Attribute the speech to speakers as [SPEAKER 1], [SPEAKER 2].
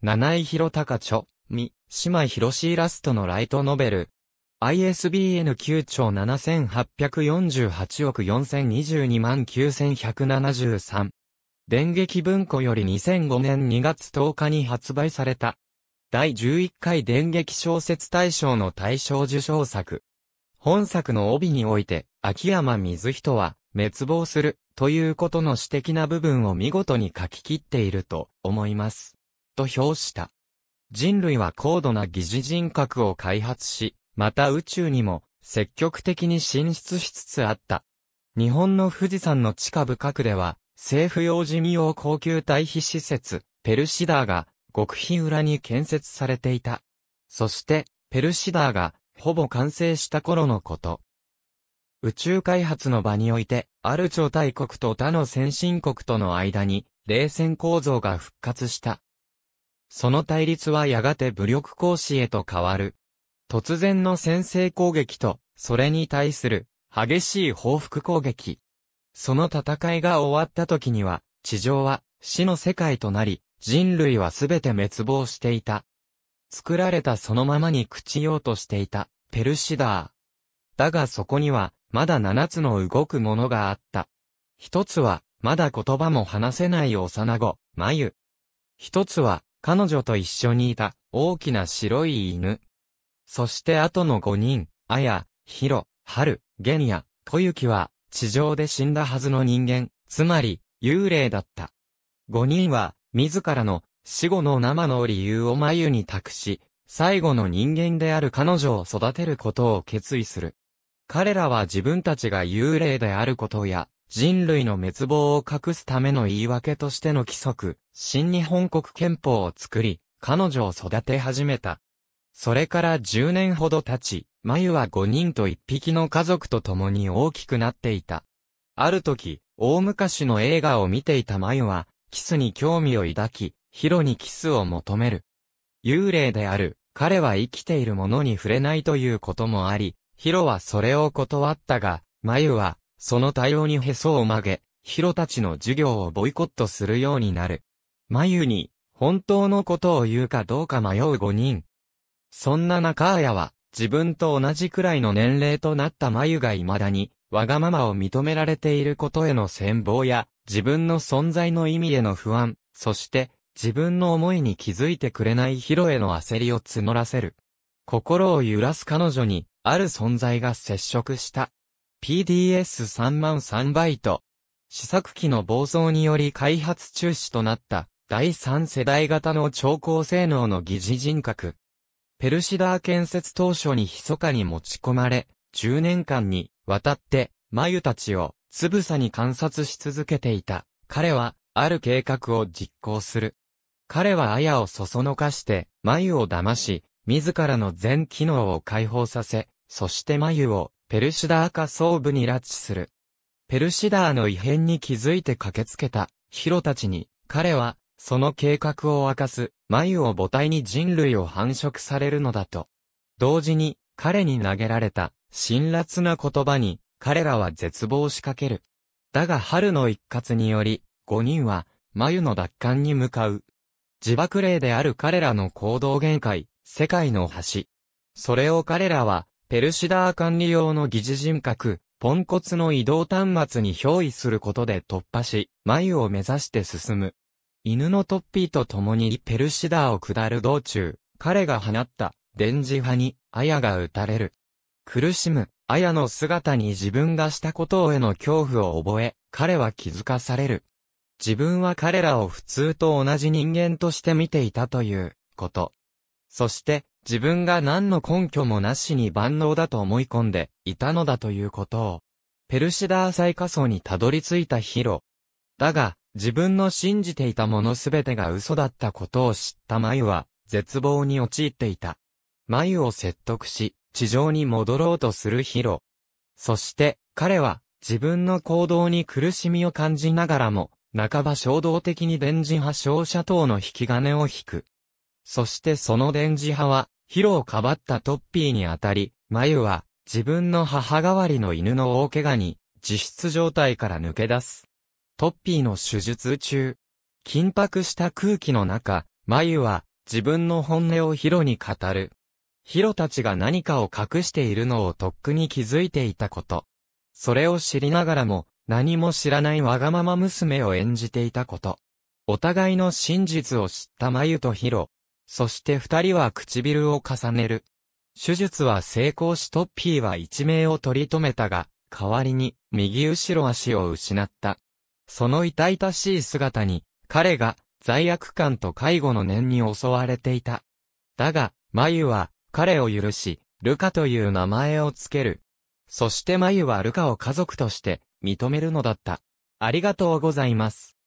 [SPEAKER 1] 七井弘高著、三島博しイラストのライトノベル。ISBN 9兆7848億4022万9173。電撃文庫より2005年2月10日に発売された。第11回電撃小説大賞の大賞受賞作。本作の帯において、秋山水人は、滅亡する、ということの詩的な部分を見事に書き切っていると思います。と評した。人類は高度な疑似人格を開発し、また宇宙にも積極的に進出しつつあった。日本の富士山の地下深くでは、政府用地務用高級退避施設、ペルシダーが極秘裏に建設されていた。そして、ペルシダーがほぼ完成した頃のこと。宇宙開発の場において、ある超大国と他の先進国との間に、冷戦構造が復活した。その対立はやがて武力行使へと変わる。突然の先制攻撃と、それに対する、激しい報復攻撃。その戦いが終わった時には、地上は死の世界となり、人類はすべて滅亡していた。作られたそのままに朽ちようとしていた、ペルシダー。だがそこには、まだ七つの動くものがあった。一つは、まだ言葉も話せない幼子、眉。一つは、彼女と一緒にいた大きな白い犬。そして後の5人、あや、ひろ、はる、げんや、小雪は地上で死んだはずの人間、つまり幽霊だった。5人は自らの死後の生の理由を眉に託し、最後の人間である彼女を育てることを決意する。彼らは自分たちが幽霊であることや、人類の滅亡を隠すための言い訳としての規則、新日本国憲法を作り、彼女を育て始めた。それから10年ほど経ち、眉は5人と1匹の家族と共に大きくなっていた。ある時、大昔の映画を見ていた眉は、キスに興味を抱き、ヒロにキスを求める。幽霊である、彼は生きているものに触れないということもあり、ヒロはそれを断ったが、眉は、その対応にへそを曲げ、ヒロたちの授業をボイコットするようになる。眉に、本当のことを言うかどうか迷う5人。そんな中綾は、自分と同じくらいの年齢となった眉が未だに、わがままを認められていることへの戦望や、自分の存在の意味への不安、そして、自分の思いに気づいてくれないヒロへの焦りを募らせる。心を揺らす彼女に、ある存在が接触した。PDS3 万3バイト。試作機の暴走により開発中止となった第3世代型の超高性能の疑似人格。ペルシダー建設当初に密かに持ち込まれ、10年間にわたって眉たちをつぶさに観察し続けていた。彼はある計画を実行する。彼は綾をそそのかして眉を騙し、自らの全機能を解放させ、そして眉をペルシダー下層部に拉致する。ペルシダーの異変に気づいて駆けつけたヒロたちに、彼は、その計画を明かす、眉を母体に人類を繁殖されるのだと。同時に、彼に投げられた、辛辣な言葉に、彼らは絶望しかける。だが春の一括により、5人は、眉の奪還に向かう。自爆霊である彼らの行動限界、世界の橋。それを彼らは、ペルシダー管理用の疑似人格、ポンコツの移動端末に憑依することで突破し、眉を目指して進む。犬のトッピーと共にペルシダーを下る道中、彼が放った電磁波に、アヤが撃たれる。苦しむ、アヤの姿に自分がしたことへの恐怖を覚え、彼は気づかされる。自分は彼らを普通と同じ人間として見ていたという、こと。そして、自分が何の根拠もなしに万能だと思い込んでいたのだということを、ペルシダー最下層にたどり着いたヒロ。だが、自分の信じていたものすべてが嘘だったことを知ったマユは、絶望に陥っていた。マユを説得し、地上に戻ろうとするヒロ。そして、彼は、自分の行動に苦しみを感じながらも、半ば衝動的に電磁波照射等の引き金を引く。そしてその電磁波は、ヒロをかばったトッピーにあたり、マユは、自分の母代わりの犬の大怪我に、自室状態から抜け出す。トッピーの手術中、緊迫した空気の中、マユは、自分の本音をヒロに語る。ヒロたちが何かを隠しているのをとっくに気づいていたこと。それを知りながらも、何も知らないわがまま娘を演じていたこと。お互いの真実を知ったマユとヒロ。そして二人は唇を重ねる。手術は成功しトッピーは一命を取り留めたが、代わりに右後ろ足を失った。その痛々しい姿に、彼が罪悪感と介護の念に襲われていた。だが、マユは彼を許し、ルカという名前をつける。そしてマユはルカを家族として認めるのだった。ありがとうございます。